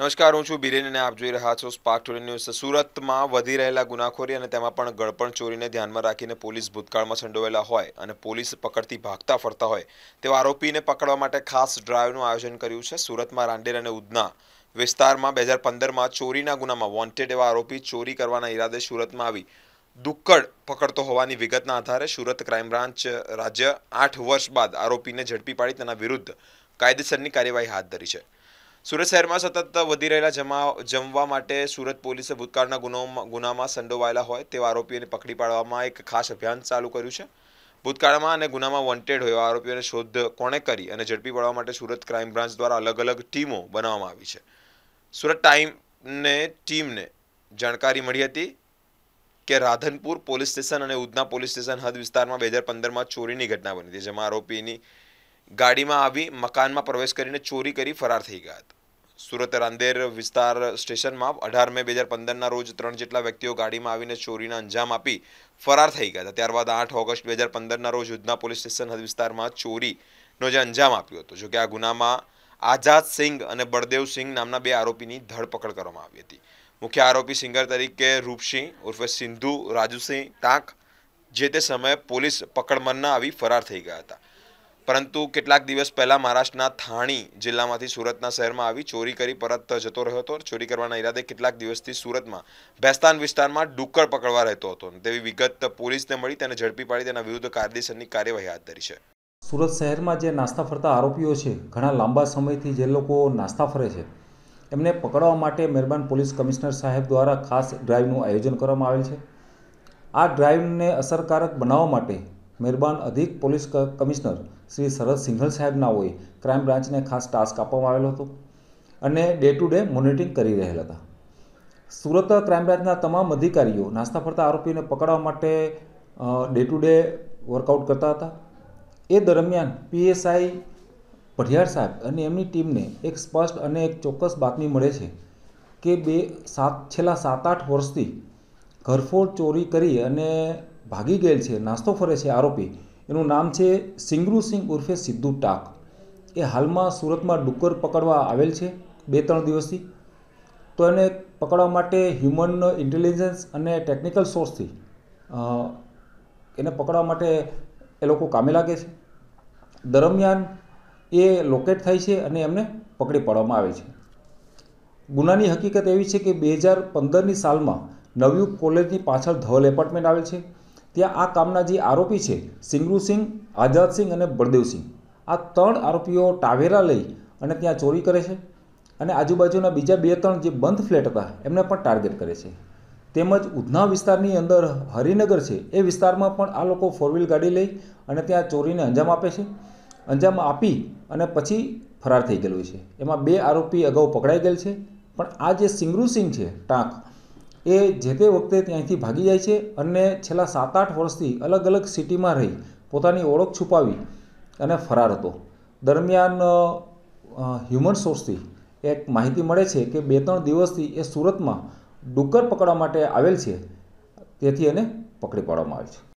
નમસ્કાર હું છું બિરેન અને આપ જોઈ રહ્યા છો સ્પાર્ક ટુડે ન્યૂઝ સુરતમાં વધી રહેલા ગુનાખોરી અને તેમાં પણ ગળપણ ચોરીને ધ્યાનમાં રાખીને પોલીસ ભૂતકાળમાં સંડોવેલા હોય અને પોલીસ પકડતી ભાગતા ફરતા હોય તેવા આરોપીને પકડવા માટે ખાસ ડ્રાઈવનું આયોજન કર્યું છે સુરતમાં રાંડેર અને ઉદના વિસ્તારમાં બે હજાર પંદરમાં ચોરીના ગુનામાં વોન્ટેડ એવા આરોપી ચોરી કરવાના ઈરાદે સુરતમાં આવી દુક્કડ પકડતો હોવાની વિગતના આધારે સુરત ક્રાઇમ બ્રાન્ચ રાજ્ય આઠ વર્ષ બાદ આરોપીને ઝડપી પાડી તેના વિરુદ્ધ કાયદેસરની કાર્યવાહી હાથ ધરી છે સુરત શહેરમાં સતત વધી રહેલા જમા જમવા માટે સુરત પોલીસે ભૂતકાળના ગુનો ગુનામાં સંડોવાયેલા હોય તેવા આરોપીઓને પકડી પાડવામાં એક ખાસ અભિયાન ચાલુ કર્યું છે ભૂતકાળમાં અને ગુનામાં વોન્ટેડ હોય આરોપીઓને શોધ કોણે કરી અને ઝડપી પાડવા માટે સુરત ક્રાઇમ બ્રાન્ચ દ્વારા અલગ અલગ ટીમો બનાવવામાં આવી છે સુરત ટાઈમને ટીમને જાણકારી મળી હતી કે રાધનપુર પોલીસ સ્ટેશન અને ઉધના પોલીસ સ્ટેશન હદ વિસ્તારમાં બે હજાર પંદરમાં ચોરીની ઘટના બની હતી જેમાં આરોપીની ગાડીમાં આવી મકાનમાં પ્રવેશ કરીને ચોરી કરી ફરાર થઈ ગયા હતા સુરત રાંદેર વિસ્તાર સ્ટેશનમાં અઢાર મે બે હજાર પંદરના રોજ ત્રણ જેટલા વ્યક્તિઓ ગાડીમાં આવીને ચોરીના અંજામ આપી ફરાર થઈ ગયા હતા ત્યારબાદ આઠ ઓગસ્ટ બે હજાર પંદરના રોજ ઉધના પોલીસ સ્ટેશન હદ વિસ્તારમાં ચોરીનો જે અંજામ આપ્યો હતો જોકે આ ગુનામાં આઝાદ સિંઘ અને બળદેવ સિંઘ નામના બે આરોપીની ધરપકડ કરવામાં આવી હતી મુખ્ય આરોપી સિંગર તરીકે રૂપસિંહ ઉર્ફે સિંધુ રાજુસિંહ ટાંક જે તે સમયે પોલીસ પકડમનમાં આવી ફરાર થઈ ગયા હતા પરંતુ કેટલાક દિવસ પહેલાં મહારાષ્ટ્રના થાણી જિલ્લામાંથી સુરતના શહેરમાં આવી ચોરી કરી પરત જતો રહ્યો હતો ચોરી કરવાના ઈરાદે કેટલાક દિવસથી સુરતમાં ભેસ્તાન વિસ્તારમાં ડુક્કર પકડવા રહેતો હતો તેવી વિગત પોલીસને મળી તેને ઝડપી પાડી તેના વિરુદ્ધ કાયદેસરની કાર્યવાહી હાથ ધરી છે સુરત શહેરમાં જે નાસ્તા ફરતા આરોપીઓ છે ઘણા લાંબા સમયથી જે લોકો નાસ્તા ફરે છે એમને પકડવા માટે મહેરબાન પોલીસ કમિશનર સાહેબ દ્વારા ખાસ ડ્રાઈવનું આયોજન કરવામાં આવેલ છે આ ડ્રાઈવને અસરકારક બનાવવા માટે મહેરબાન અધિક પોલીસ કમિશનર શ્રી શરદ સિંઘલ સાહેબના હોય ક્રાઇમ બ્રાન્ચને ખાસ ટાસ્ક આપવામાં આવેલો હતો અને ડે ટુ ડે મોનિટરિંગ કરી રહેલા હતા સુરત ક્રાઇમ બ્રાન્ચના તમામ અધિકારીઓ નાસ્તા ફરતા આરોપીને પકડવા માટે ડે ટુ ડે વર્કઆઉટ કરતા હતા એ દરમિયાન પીએસઆઈ પઢિયાર સાહેબ અને એમની ટીમને એક સ્પષ્ટ અને એક ચોક્કસ બાતમી મળે છે કે બે સાત છેલ્લા સાત આઠ વર્ષથી ઘરફોડ ચોરી કરી અને ભાગી ગયેલ છે નાસ્તો ફરે છે આરોપી એનું નામ છે સિંગરુ સિંહ ઉર્ફે સિદ્ધુ ટાક એ હાલમાં સુરતમાં ડુક્કર પકડવા આવેલ છે બે ત્રણ દિવસથી તો એને પકડવા માટે હ્યુમન ઇન્ટેલિજન્સ અને ટેકનિકલ સોર્સથી એને પકડવા માટે એ લોકો કામે લાગે છે દરમિયાન એ લોકેટ થાય છે અને એમને પકડી પાડવામાં આવે છે ગુનાની હકીકત એવી છે કે બે હજાર પંદરની સાલમાં નવયુગ કોલેજની પાછળ ધવલ એપાર્ટમેન્ટ આવેલ છે ત્યાં આ કામના જે આરોપી છે સિંગરુસિંહ આઝાદસિંહ અને બળદેવસિંહ આ ત્રણ આરોપીઓ ટાવેરા લઈ અને ત્યાં ચોરી કરે છે અને આજુબાજુના બીજા બે ત્રણ જે બંધ ફ્લેટ હતા એમને પણ ટાર્ગેટ કરે છે તેમજ ઉધના વિસ્તારની અંદર હરિનગર છે એ વિસ્તારમાં પણ આ લોકો ફોર વ્હીલ ગાડી લઈ અને ત્યાં ચોરીને અંજામ આપે છે અંજામ આપી અને પછી ફરાર થઈ ગયેલું છે એમાં બે આરોપી અગાઉ પકડાઈ ગયેલ છે પણ આ જે સિંગરુસિંહ છે ટાંક એ જે તે વખતે ત્યાંથી ભાગી જાય છે અને છેલ્લા સાત આઠ વર્ષથી અલગ અલગ સિટીમાં રહી પોતાની ઓળખ છુપાવી અને ફરાર હતો દરમિયાન હ્યુમન સોર્સથી એક માહિતી મળે છે કે બે ત્રણ દિવસથી એ સુરતમાં ડુક્કર પકડવા માટે આવેલ છે તેથી એને પકડી પાડવામાં આવે છે